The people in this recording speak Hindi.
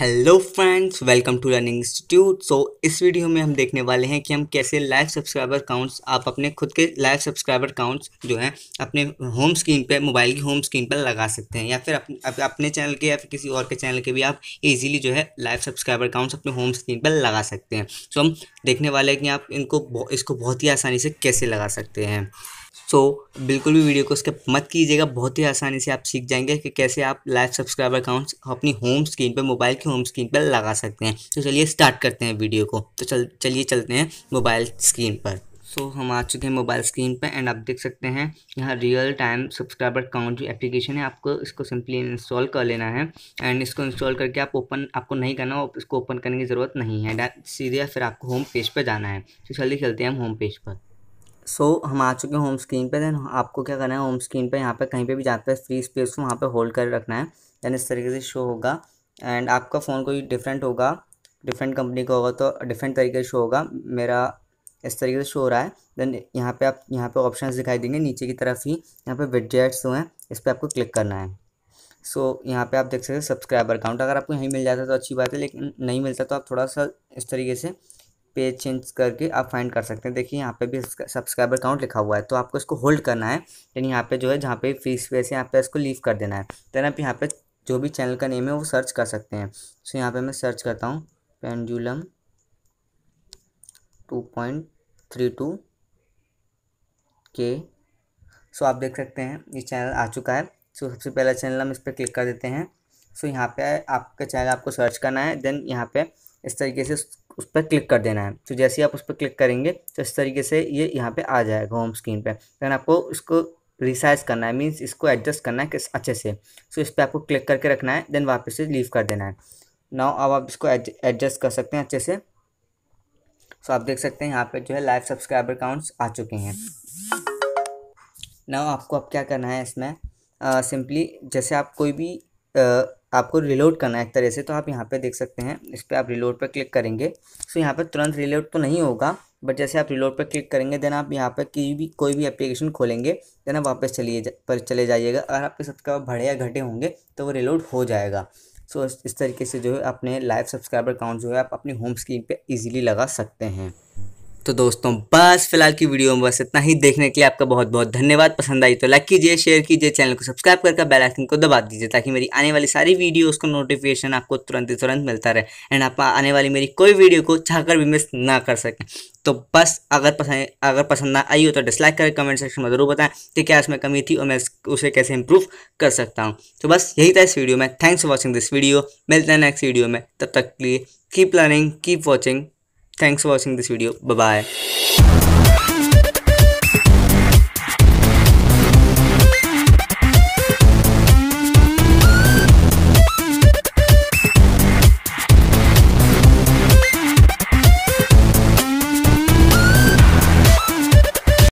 Hello friends welcome to learning institute so इस वीडियो में हम देखने वाले हैं कि हम कैसे लाइव सब्सक्राइबर काउंट्स आप अपने खुद के लाइव सब्सक्राइबर काउंट्स जो हैं अपने होम स्क्रीन पे मोबाइल की होम स्क्रीन पर लगा सकते हैं या फिर अप, अप, अपने चैनल के या फिर किसी और के चैनल के भी आप इजीली जो है लाइव सब्सक्राइबर काउंट्स अपने होम स्क्रीन पर लगा सकते हैं सो so, हम देखने वाले हैं कि आप इनको इसको बहुत ही आसानी से कैसे लगा सकते हैं सो बिल्कुल भी वीडियो को स्किप मत कीजिएगा बहुत ही आसानी से आप सीख जाएंगे कि कैसे आप लाइव सब्सक्राइबर अकाउंट्स अपनी होम स्क्रीन पर मोबाइल की होम स्क्रीन पर लगा सकते हैं तो चलिए स्टार्ट करते हैं वीडियो को तो चल चलिए चलते हैं मोबाइल स्क्रीन पर सो so, हम आ चुके हैं मोबाइल स्क्रीन पर एंड आप देख सकते हैं यहाँ रियल टाइम सब्सक्राइबर अकाउंट जो एप्लीकेशन है आपको इसको सिंपली इंस्टॉल कर लेना है एंड इसको इंस्टॉल करके आप ओपन आपको नहीं करना इसको ओपन करने की ज़रूरत नहीं है सीधे फिर आपको होम पेज पर जाना है तो चलिए चलते हैं हम होम पेज पर सो हम आ चुके हैं होम स्क्रीन पे देन आपको क्या करना है होम स्क्रीन पे यहाँ पे कहीं पे भी जाते हैं फ्री स्पेस को वहाँ पे होल्ड कर रखना है देन इस तरीके से शो होगा एंड आपका फ़ोन कोई डिफरेंट होगा डिफरेंट कंपनी का होगा तो डिफरेंट तरीके से शो होगा मेरा इस तरीके से शो हो रहा है देन यहाँ पे आप यहाँ पर ऑप्शन दिखाई देंगे नीचे की तरफ ही यहाँ पर विडजेट्स हुए हैं इस पर आपको क्लिक करना है सो so, यहाँ पे आप देख सकते हैं सब्सक्राइबर अकाउंट अगर आपको यहीं मिल जाता है तो अच्छी बात है लेकिन नहीं मिलता तो आप थोड़ा सा इस तरीके से पेज चेंज करके आप फाइंड कर सकते हैं देखिए यहाँ पे भी सब्सक्राइबर काउंट लिखा हुआ है तो आपको इसको होल्ड करना है यानी यहाँ पे जो है जहाँ पे फीस वेस यहाँ पे इसको लीव कर देना है देन आप यहाँ पे जो भी चैनल का नेम है वो सर्च कर सकते हैं सो यहाँ पे मैं सर्च करता हूँ pendulum two point three two के सो आप देख सकते हैं ये चैनल आ चुका है सो सबसे पहला चैनल हम इस पर क्लिक कर देते हैं सो यहाँ पे आपका चैनल आपको सर्च करना है देन यहाँ पे इस तरीके से उस पर क्लिक कर देना है तो जैसे ही आप उस पर क्लिक करेंगे तो इस तरीके से ये यहाँ पे आ जाएगा होम स्क्रीन पे देन आपको इसको रिसाइज करना है मीन्स इसको एडजस्ट करना है किस अच्छे से सो तो इस पर आपको क्लिक करके रखना है देन वापस से लीव कर देना है नाउ अब आप इसको एडजस्ट कर सकते हैं अच्छे से सो so, आप देख सकते हैं यहाँ पे जो है लाइव सब्सक्राइबर काउंट्स आ चुके हैं नाउ आपको अब क्या करना है इसमें सिंपली uh, जैसे आप कोई भी uh, आपको रिलोड करना है एक तरह से तो आप यहाँ पे देख सकते हैं इस पर आप रिलोड पर क्लिक करेंगे सो यहाँ पर तुरंत रिलोड तो नहीं होगा बट जैसे आप रिलोड पर क्लिक करेंगे देन आप यहाँ पर की भी कोई भी एप्लीकेशन खोलेंगे देन आप वापस चलिए पर चले जाइएगा अगर आपके सबका बढ़े या घटे होंगे तो वो रिलोड हो जाएगा सो इस तरीके से जो है अपने लाइव सब्सक्राइबर अकाउंट जो है आप अपनी होम स्क्रीन पर ईजिली लगा सकते हैं तो दोस्तों बस फिलहाल की वीडियो में बस इतना ही देखने के लिए आपका बहुत बहुत धन्यवाद पसंद आई तो लाइक कीजिए शेयर कीजिए चैनल को सब्सक्राइब करके बेल आइकन को दबा दीजिए ताकि मेरी आने वाली सारी वीडियोस का नोटिफिकेशन आपको तुरंत ही तुरंत मिलता रहे एंड आप आने वाली मेरी कोई वीडियो को चाहकर भी मिस ना कर सकें तो बस अगर पसंद अगर पसंद ना आई हो तो डिसलाइक करें कमेंट सेक्शन में जरूर बताएं कि क्या उसमें कमी थी और मैं उसे कैसे इंप्रूव कर सकता हूँ तो बस यही था इस वीडियो में thanks for watching this video मिलते हैं नेक्स्ट वीडियो में तब तक के लिए keep learning keep watching Thanks for watching this video. Bye-bye.